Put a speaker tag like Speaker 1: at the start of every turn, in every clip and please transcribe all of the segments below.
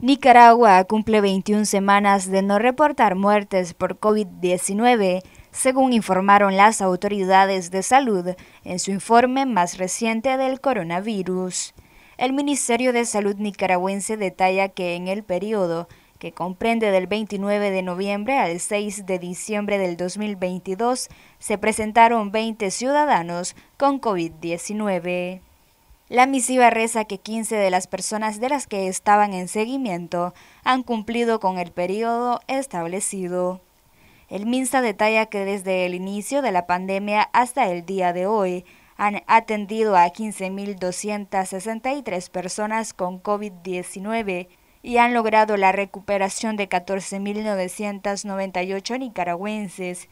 Speaker 1: Nicaragua cumple 21 semanas de no reportar muertes por COVID-19, según informaron las autoridades de salud en su informe más reciente del coronavirus. El Ministerio de Salud nicaragüense detalla que en el periodo, que comprende del 29 de noviembre al 6 de diciembre del 2022, se presentaron 20 ciudadanos con COVID-19. La misiva reza que 15 de las personas de las que estaban en seguimiento han cumplido con el periodo establecido. El MINSA detalla que desde el inicio de la pandemia hasta el día de hoy han atendido a 15.263 personas con COVID-19 y han logrado la recuperación de 14.998 nicaragüenses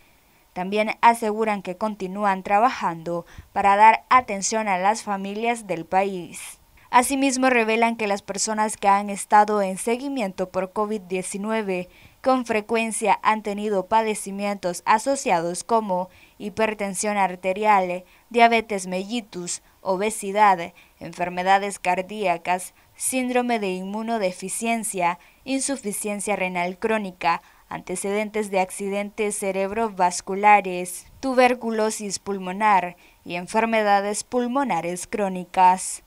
Speaker 1: también aseguran que continúan trabajando para dar atención a las familias del país. Asimismo, revelan que las personas que han estado en seguimiento por COVID-19 con frecuencia han tenido padecimientos asociados como hipertensión arterial, diabetes mellitus, obesidad, enfermedades cardíacas, síndrome de inmunodeficiencia, insuficiencia renal crónica, antecedentes de accidentes cerebrovasculares, tuberculosis pulmonar y enfermedades pulmonares crónicas.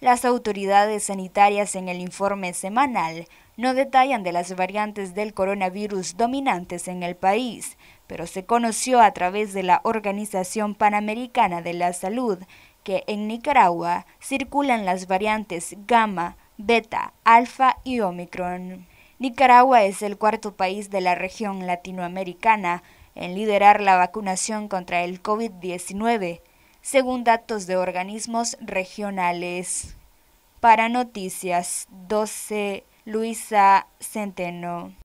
Speaker 1: Las autoridades sanitarias en el informe semanal no detallan de las variantes del coronavirus dominantes en el país, pero se conoció a través de la Organización Panamericana de la Salud que en Nicaragua circulan las variantes gamma, beta, alfa y omicron. Nicaragua es el cuarto país de la región latinoamericana en liderar la vacunación contra el COVID-19, según datos de organismos regionales. Para Noticias 12, Luisa Centeno.